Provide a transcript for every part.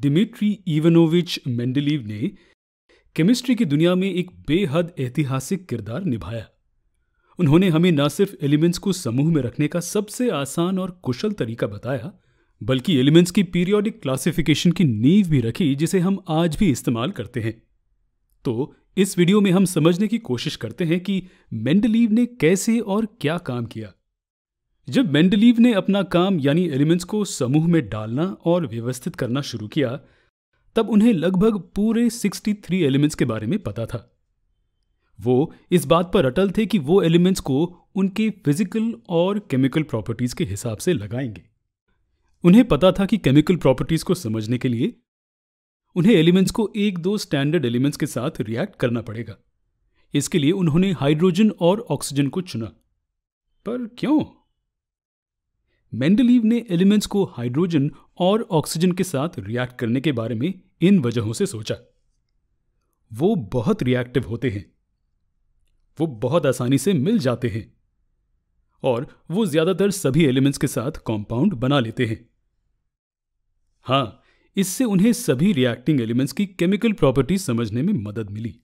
Dmitry Ivanovich Mendeleev ने chemistry की दुनिया में एक बेहद ऐतिहासिक किरदार निभाया उन्होंने हमें न सिर्फ एलिमेंट्स को समूह में रखने का सबसे आसान और कुशल तरीका बताया बल्कि एलिमेंट्स की पीरियोडिक क्लासिफिकेशन की नींव भी रखी जिसे हम आज भी इस्तेमाल करते हैं तो इस वीडियो में हम समझने की कोशिश करते हैं कि मेंडलीव ने कैसे और क्या काम किया जब मेंडलीव ने अपना काम यानी एलिमेंट्स को समूह में डालना और व्यवस्थित करना शुरू किया तब उन्हें लगभग पूरे 63 एलिमेंट्स के बारे में पता था वो इस बात पर अटल थे कि वो एलिमेंट्स को उनके फिजिकल और केमिकल प्रॉपर्टीज के हिसाब से लगाएंगे उन्हें पता था कि केमिकल प्रॉपर्टीज को समझने के लिए उन्हें एलिमेंट्स को एक दो स्टैंडर्ड एलिमेंट्स के साथ रिएक्ट करना पड़ेगा इसके लिए उन्होंने हाइड्रोजन और ऑक्सीजन को चुना पर क्यों मेंडलीव ने एलिमेंट्स को हाइड्रोजन और ऑक्सीजन के साथ रिएक्ट करने के बारे में इन वजहों से सोचा वो बहुत रिएक्टिव होते हैं वो बहुत आसानी से मिल जाते हैं और वो ज्यादातर सभी एलिमेंट्स के साथ कंपाउंड बना लेते हैं हाँ इससे उन्हें सभी रिएक्टिंग एलिमेंट्स की केमिकल प्रॉपर्टी समझने में मदद मिली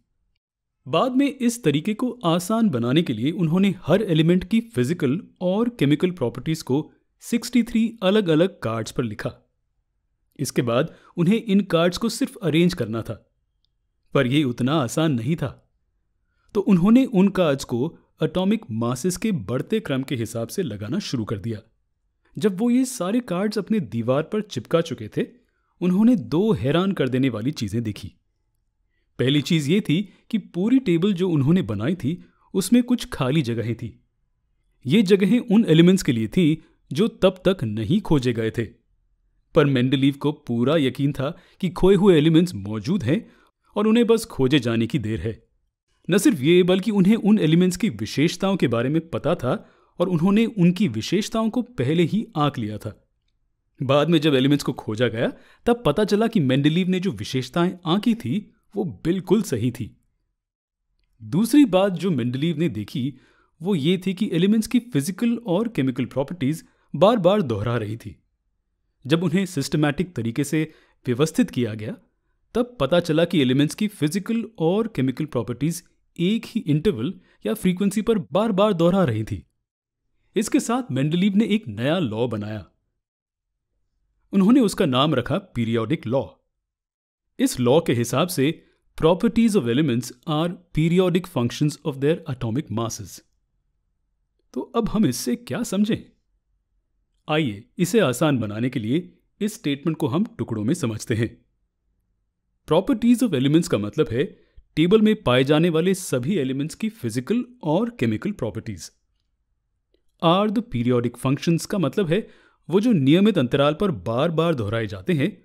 बाद में इस तरीके को आसान बनाने के लिए उन्होंने हर एलिमेंट की फिजिकल और केमिकल प्रॉपर्टीज को 63 अलग अलग कार्ड्स पर लिखा इसके बाद उन्हें इन कार्ड्स को सिर्फ अरेंज करना था पर यह उतना आसान नहीं था तो उन्होंने उन कार्ड्स को अटोमिक मासेस के बढ़ते क्रम के हिसाब से लगाना शुरू कर दिया जब वो ये सारे कार्ड्स अपने दीवार पर चिपका चुके थे उन्होंने दो हैरान कर देने वाली चीज़ें देखी पहली चीज़ ये थी कि पूरी टेबल जो उन्होंने बनाई थी उसमें कुछ खाली जगहें थी ये जगहें उन एलिमेंट्स के लिए थी जो तब तक नहीं खोजे गए थे पर मेंडलीव को पूरा यकीन था कि खोए हुए एलिमेंट्स मौजूद हैं और उन्हें बस खोजे जाने की देर है न सिर्फ ये बल्कि उन्हें उन एलिमेंट्स की विशेषताओं के बारे में पता था और उन्होंने उनकी विशेषताओं को पहले ही आंक लिया था बाद में जब एलिमेंट्स को खोजा गया तब पता चला कि मेंडलीव ने जो विशेषताएं आंकी थी वो बिल्कुल सही थी दूसरी बात जो मेंडलीव ने देखी वो ये थी कि एलिमेंट्स की फिजिकल और केमिकल प्रॉपर्टीज बार बार दोहरा रही थी जब उन्हें सिस्टमैटिक तरीके से व्यवस्थित किया गया तब पता चला कि एलिमेंट्स की फिजिकल और केमिकल प्रॉपर्टीज एक ही इंटरवल या फ्रीक्वेंसी पर बार बार दोहरा रही थी इसके साथ मेंडलीव ने एक नया लॉ बनाया उन्होंने उसका नाम रखा पीरियोडिक लॉ इस लॉ के हिसाब से properties of elements are periodic functions of their atomic masses तो अब हम इससे क्या समझें आइए इसे आसान बनाने के लिए इस स्टेटमेंट को हम टुकड़ों में समझते हैं प्रॉपर्टीज ऑफ एलिमेंट्स का मतलब है टेबल में पाए जाने वाले सभी एलिमेंट्स की फिजिकल और chemical properties are the periodic functions का मतलब है वो जो नियमित अंतराल पर बार बार दोहराए जाते हैं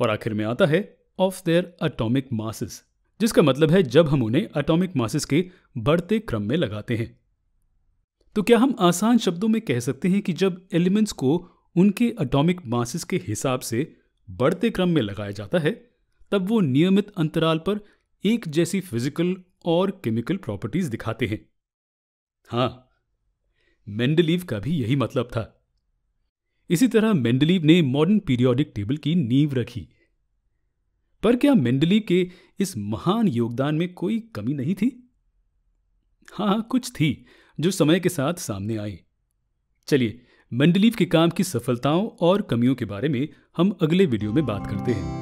और आखिर में आता है ऑफ देयर अटोमिक मासेस जिसका मतलब है जब हम उन्हें अटोमिक मासेस के बढ़ते क्रम में लगाते हैं तो क्या हम आसान शब्दों में कह सकते हैं कि जब एलिमेंट्स को उनके अटोमिक मासिस के हिसाब से बढ़ते क्रम में लगाया जाता है तब वो नियमित अंतराल पर एक जैसी फिजिकल और केमिकल प्रॉपर्टीज दिखाते हैं हाँ मेंडलीव का भी यही मतलब था इसी तरह मेंडलीव ने मॉडर्न पीरियोडिक टेबल की नींव रखी पर क्या मेंडलीव के इस महान योगदान में कोई कमी नहीं थी हाँ कुछ थी जो समय के साथ सामने आई चलिए मंडलीव के काम की सफलताओं और कमियों के बारे में हम अगले वीडियो में बात करते हैं